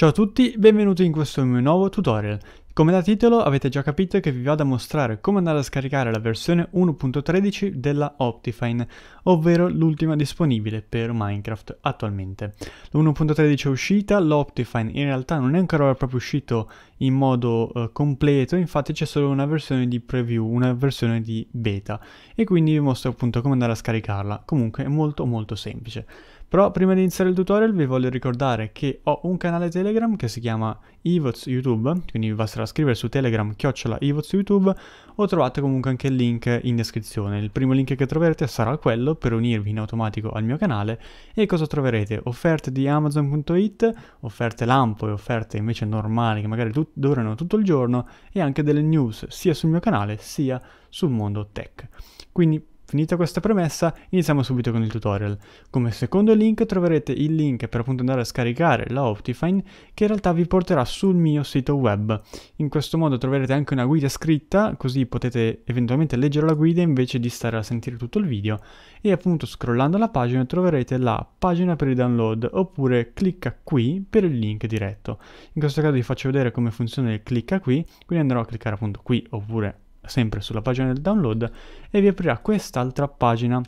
Ciao a tutti, benvenuti in questo mio nuovo tutorial. Come da titolo avete già capito che vi vado a mostrare come andare a scaricare la versione 1.13 della Optifine, ovvero l'ultima disponibile per Minecraft attualmente. L'1.13 è uscita, l'Optifine in realtà non è ancora proprio uscito in modo eh, completo, infatti c'è solo una versione di preview, una versione di beta e quindi vi mostro appunto come andare a scaricarla, comunque è molto molto semplice. Però prima di iniziare il tutorial vi voglio ricordare che ho un canale Telegram che si chiama Evots YouTube, quindi vi basterà scrivere su Telegram, chiocciola su YouTube o trovate comunque anche il link in descrizione. Il primo link che troverete sarà quello per unirvi in automatico al mio canale e cosa troverete? Offerte di Amazon.it, offerte lampo e offerte invece normali che magari tut- durano tutto il giorno e anche delle news sia sul mio canale sia sul mondo tech. Quindi Finita questa premessa, iniziamo subito con il tutorial. Come secondo link troverete il link per appunto andare a scaricare la Optifine che in realtà vi porterà sul mio sito web. In questo modo troverete anche una guida scritta, così potete eventualmente leggere la guida invece di stare a sentire tutto il video e appunto scrollando la pagina troverete la pagina per il download oppure clicca qui per il link diretto. In questo caso vi faccio vedere come funziona il clicca qui, quindi andrò a cliccare appunto qui oppure sempre sulla pagina del download e vi aprirà quest'altra pagina.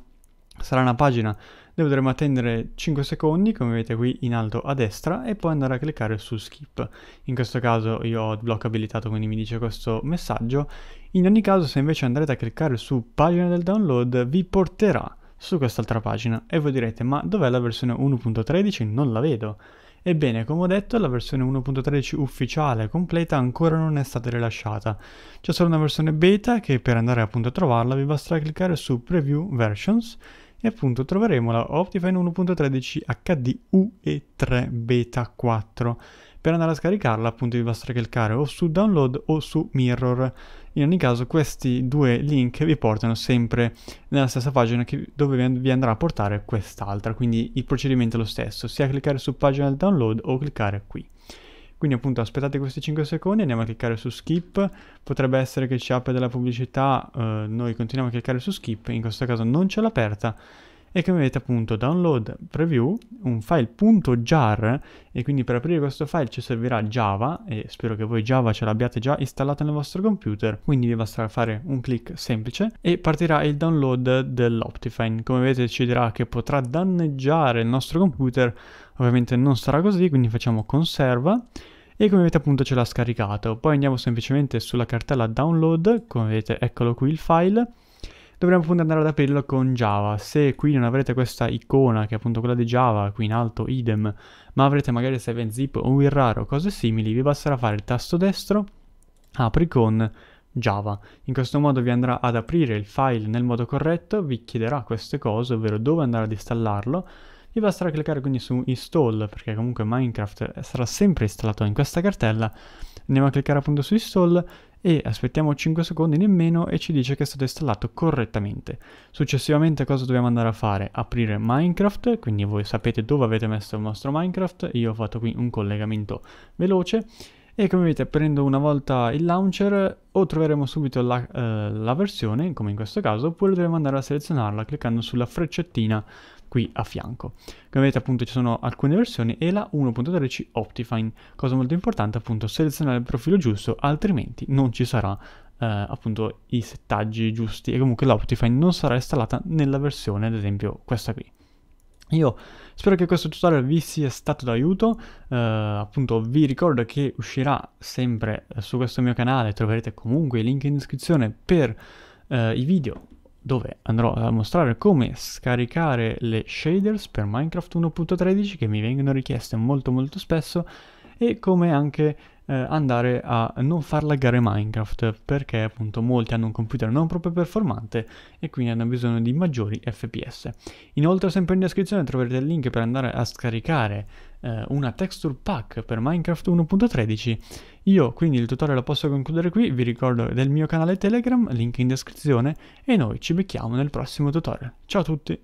Sarà una pagina dove dovremo attendere 5 secondi, come vedete qui in alto a destra, e poi andare a cliccare su skip. In questo caso io ho il blocco abilitato, quindi mi dice questo messaggio. In ogni caso, se invece andrete a cliccare su pagina del download, vi porterà su quest'altra pagina e voi direte ma dov'è la versione 1.13? Non la vedo. Ebbene, come ho detto, la versione 1.13 ufficiale completa ancora non è stata rilasciata. C'è solo una versione beta che per andare appunto a trovarla vi basta cliccare su Preview Versions e appunto troveremo la Optifine 1.13 HD UE3 Beta 4 per andare a scaricarla appunto vi basta cliccare o su download o su mirror. In ogni caso questi due link vi portano sempre nella stessa pagina dove vi andrà a portare quest'altra, quindi il procedimento è lo stesso, sia cliccare su pagina del download o cliccare qui. Quindi appunto aspettate questi 5 secondi, andiamo a cliccare su skip, potrebbe essere che ci apre della pubblicità, eh, noi continuiamo a cliccare su skip, in questo caso non ce l'ha aperta e che mi avete appunto download preview, un file.jar e quindi per aprire questo file ci servirà Java e spero che voi Java ce l'abbiate già installato nel vostro computer, quindi vi basterà fare un clic semplice e partirà il download dell'Optifine. Come vedete deciderà che potrà danneggiare il nostro computer, ovviamente non sarà così, quindi facciamo conserva e come vedete appunto ce l'ha scaricato. Poi andiamo semplicemente sulla cartella download, come vedete eccolo qui il file dovremmo appunto andare ad aprirlo con Java. Se qui non avrete questa icona, che è appunto quella di Java, qui in alto, idem, ma avrete magari 7-zip o WinRAR o cose simili, vi basterà fare il tasto destro, apri con Java. In questo modo vi andrà ad aprire il file nel modo corretto, vi chiederà queste cose, ovvero dove andare ad installarlo, vi basterà cliccare quindi su install perché comunque Minecraft sarà sempre installato in questa cartella Andiamo a cliccare appunto su install e aspettiamo 5 secondi nemmeno e ci dice che è stato installato correttamente. Successivamente cosa dobbiamo andare a fare? Aprire Minecraft, quindi voi sapete dove avete messo il vostro Minecraft, io ho fatto qui un collegamento veloce e come vedete prendo una volta il launcher o troveremo subito la, eh, la versione come in questo caso oppure dovremo andare a selezionarla cliccando sulla freccettina qui a fianco. Come vedete appunto ci sono alcune versioni e la 1.13 Optifine, cosa molto importante appunto selezionare il profilo giusto altrimenti non ci sarà eh, appunto i settaggi giusti e comunque l'Optifine non sarà installata nella versione ad esempio questa qui. Io spero che questo tutorial vi sia stato d'aiuto, eh, appunto vi ricordo che uscirà sempre eh, su questo mio canale, troverete comunque i link in descrizione per eh, i video dove andrò a mostrare come scaricare le shaders per Minecraft 1.13 che mi vengono richieste molto molto spesso e come anche eh, andare a non far laggare Minecraft perché appunto molti hanno un computer non proprio performante e quindi hanno bisogno di maggiori FPS. Inoltre sempre in descrizione troverete il link per andare a scaricare eh, una texture pack per Minecraft 1.13. Io quindi il tutorial lo posso concludere qui, vi ricordo del mio canale Telegram, link in descrizione e noi ci becchiamo nel prossimo tutorial. Ciao a tutti!